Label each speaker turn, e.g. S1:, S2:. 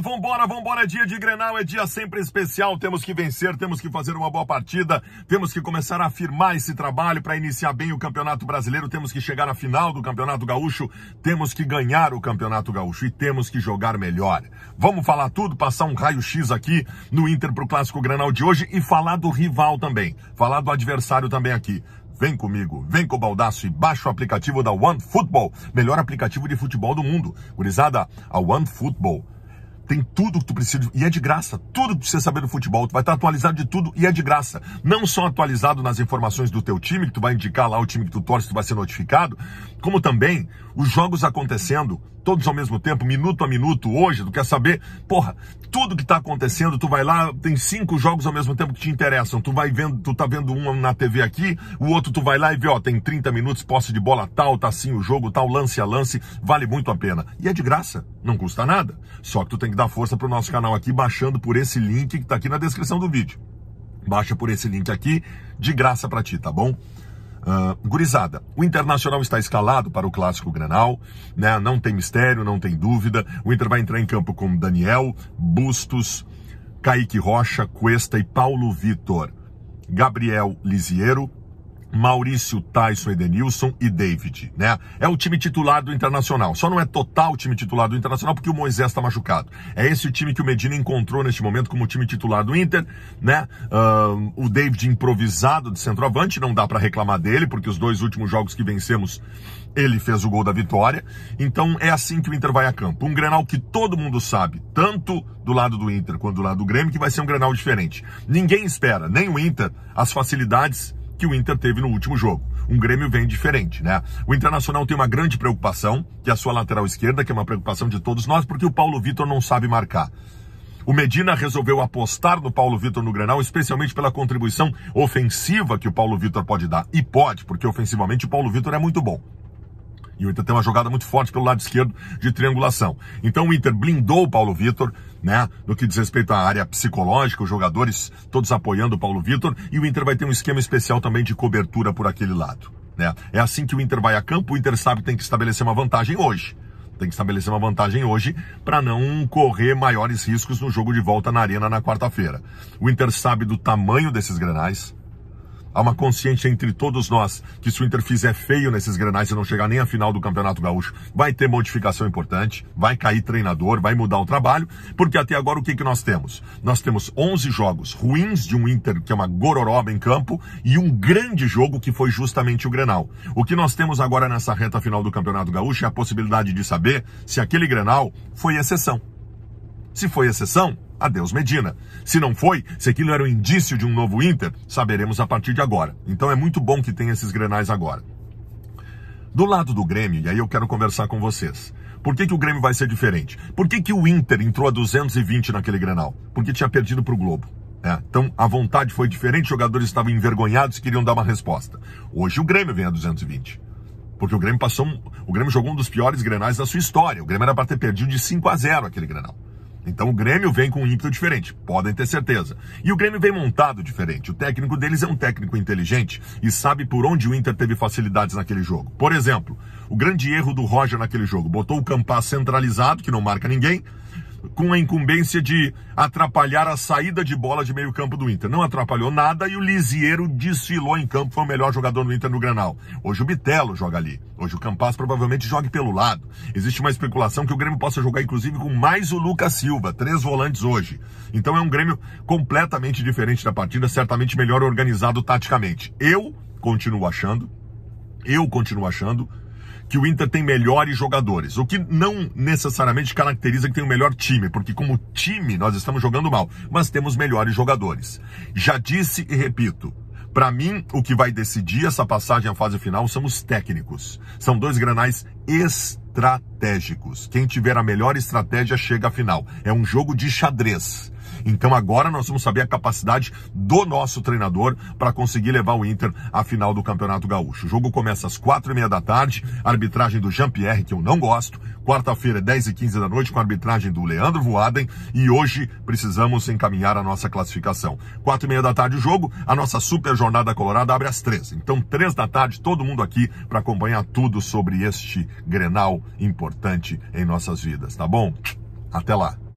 S1: vambora, vambora, vambora. É dia de Grenal, é dia sempre especial. Temos que vencer, temos que fazer uma boa partida, temos que começar a afirmar esse trabalho para iniciar bem o Campeonato Brasileiro. Temos que chegar à final do Campeonato Gaúcho, temos que ganhar o Campeonato Gaúcho e temos que jogar melhor. Vamos falar tudo, passar um raio-x aqui no Inter pro Clássico Grenal de hoje e falar do rival também, falar do adversário também aqui. Vem comigo, vem com o Baldaço e baixa o aplicativo da One Football, melhor aplicativo de futebol do mundo. Gurizada, a One Football tem tudo que tu precisa e é de graça. Tudo que precisa saber do futebol, tu vai estar atualizado de tudo e é de graça. Não só atualizado nas informações do teu time, que tu vai indicar lá o time que tu torce, tu vai ser notificado, como também os jogos acontecendo todos ao mesmo tempo, minuto a minuto, hoje, tu quer saber, porra, tudo que tá acontecendo, tu vai lá, tem cinco jogos ao mesmo tempo que te interessam, tu vai vendo, tu tá vendo um na TV aqui, o outro tu vai lá e vê, ó, tem 30 minutos, posse de bola tal, tá assim o jogo, tal, lance a lance, vale muito a pena. E é de graça, não custa nada. Só que tu tem que que dar força para o nosso canal aqui baixando por esse link que está aqui na descrição do vídeo. Baixa por esse link aqui, de graça para ti, tá bom? Uh, gurizada, o Internacional está escalado para o Clássico Granal, né? não tem mistério, não tem dúvida. O Inter vai entrar em campo com Daniel, Bustos, Kaique Rocha, Cuesta e Paulo Vitor. Gabriel Lisiero, Maurício, Tyson, Edenilson e David, né? É o time titular do Internacional. Só não é total o time titular do Internacional porque o Moisés está machucado. É esse o time que o Medina encontrou neste momento como time titular do Inter, né? Uh, o David improvisado de centroavante, não dá para reclamar dele porque os dois últimos jogos que vencemos ele fez o gol da vitória. Então é assim que o Inter vai a campo. Um Grenal que todo mundo sabe, tanto do lado do Inter quanto do lado do Grêmio, que vai ser um Grenal diferente. Ninguém espera, nem o Inter, as facilidades que o Inter teve no último jogo. Um Grêmio vem diferente, né? O Internacional tem uma grande preocupação, que é a sua lateral esquerda, que é uma preocupação de todos nós, porque o Paulo Vitor não sabe marcar. O Medina resolveu apostar no Paulo Vitor no Grenal, especialmente pela contribuição ofensiva que o Paulo Vitor pode dar. E pode, porque ofensivamente o Paulo Vitor é muito bom. E o Inter tem uma jogada muito forte pelo lado esquerdo de triangulação. Então o Inter blindou o Paulo Vitor, né? No que diz respeito à área psicológica, os jogadores todos apoiando o Paulo Vitor e o Inter vai ter um esquema especial também de cobertura por aquele lado, né? É assim que o Inter vai a campo, o Inter sabe que tem que estabelecer uma vantagem hoje. Tem que estabelecer uma vantagem hoje para não correr maiores riscos no jogo de volta na Arena na quarta-feira. O Inter sabe do tamanho desses grenais, Há uma consciência entre todos nós que se o Inter fizer feio nesses grenais e não chegar nem à final do Campeonato Gaúcho, vai ter modificação importante, vai cair treinador, vai mudar o trabalho, porque até agora o que, que nós temos? Nós temos 11 jogos ruins de um Inter que é uma gororoba em campo e um grande jogo que foi justamente o Grenal. O que nós temos agora nessa reta final do Campeonato Gaúcho é a possibilidade de saber se aquele Grenal foi exceção. Se foi exceção, Adeus Medina. Se não foi, se aquilo era um indício de um novo Inter, saberemos a partir de agora. Então é muito bom que tenha esses grenais agora. Do lado do Grêmio, e aí eu quero conversar com vocês. Por que, que o Grêmio vai ser diferente? Por que, que o Inter entrou a 220 naquele grenal? Porque tinha perdido para o Globo. É, então a vontade foi diferente, os jogadores estavam envergonhados e queriam dar uma resposta. Hoje o Grêmio vem a 220. Porque o Grêmio passou. Um, o Grêmio jogou um dos piores grenais da sua história. O Grêmio era para ter perdido de 5 a 0 aquele grenal. Então o Grêmio vem com um ímpeto diferente, podem ter certeza. E o Grêmio vem montado diferente. O técnico deles é um técnico inteligente e sabe por onde o Inter teve facilidades naquele jogo. Por exemplo, o grande erro do Roger naquele jogo botou o Campaz centralizado, que não marca ninguém, com a incumbência de atrapalhar a saída de bola de meio campo do Inter. Não atrapalhou nada e o Lisieiro desfilou em campo, foi o melhor jogador do Inter no Granal. Hoje o Bitelo joga ali. Hoje o Campas provavelmente joga pelo lado. Existe uma especulação que o Grêmio possa jogar inclusive com mais o Lucas Silva, três volantes hoje. Então é um Grêmio completamente diferente da partida, certamente melhor organizado taticamente. Eu continuo achando, eu continuo achando que o Inter tem melhores jogadores, o que não necessariamente caracteriza que tem o melhor time, porque como time nós estamos jogando mal, mas temos melhores jogadores. Já disse e repito, para mim, o que vai decidir essa passagem à fase final são os técnicos. São dois granais estratégicos. Quem tiver a melhor estratégia chega à final. É um jogo de xadrez. Então agora nós vamos saber a capacidade do nosso treinador para conseguir levar o Inter à final do Campeonato Gaúcho. O jogo começa às quatro e meia da tarde, arbitragem do Jean-Pierre, que eu não gosto. Quarta-feira, 10 e 15 da noite, com a arbitragem do Leandro Voaden. E hoje precisamos encaminhar a nossa classificação. Quatro e meia da tarde o jogo, a nossa super jornada colorada abre às três. Então, três da tarde, todo mundo aqui para acompanhar tudo sobre este Grenal importante em nossas vidas, tá bom? Até lá!